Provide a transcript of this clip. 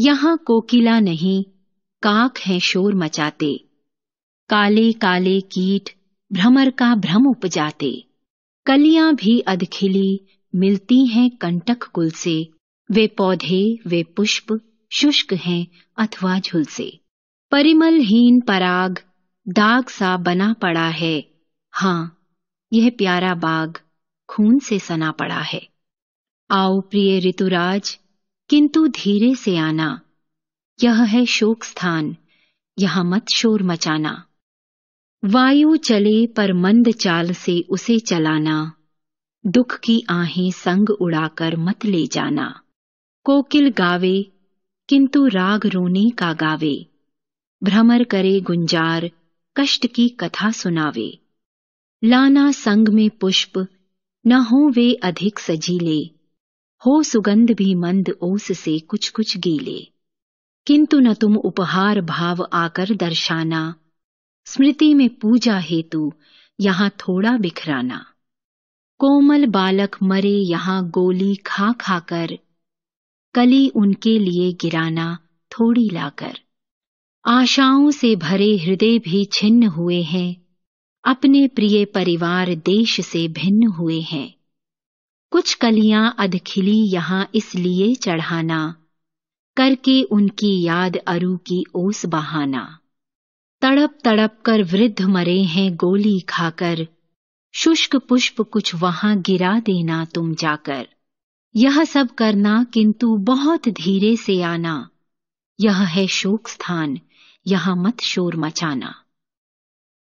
यहाँ कोकिला नहीं काक है शोर मचाते काले काले कीट भ्रमर का भ्रम उपजाते कलियां भी अधखिली मिलती हैं कंटक कुल से वे पौधे वे पुष्प शुष्क हैं अथवा झुलसे परिमलहीन पराग दाग सा बना पड़ा है हां यह प्यारा बाग खून से सना पड़ा है आओ प्रिय ऋतुराज किंतु धीरे से आना यह है शोक स्थान यहां मत शोर मचाना वायु चले पर मंद चाल से उसे चलाना दुख की आहें संग उड़ाकर मत ले जाना कोकिल गावे किंतु राग रोने का गावे भ्रमर करे गुंजार कष्ट की कथा सुनावे लाना संग में पुष्प न हो वे अधिक सजीले हो सुगंध भी मंद ओस से कुछ कुछ गीले किंतु न तुम उपहार भाव आकर दर्शाना स्मृति में पूजा हेतु यहाँ थोड़ा बिखराना कोमल बालक मरे यहाँ गोली खा खाकर कली उनके लिए गिराना थोड़ी लाकर आशाओं से भरे हृदय भी छिन्न हुए हैं अपने प्रिय परिवार देश से भिन्न हुए हैं कुछ कलियां अधखिली यहां इसलिए चढ़ाना करके उनकी याद अरु की ओस बहाना तड़प तड़प कर वृद्ध मरे हैं गोली खाकर शुष्क पुष्प कुछ वहां गिरा देना तुम जाकर यह सब करना किंतु बहुत धीरे से आना यह है शोक स्थान यहां मत शोर मचाना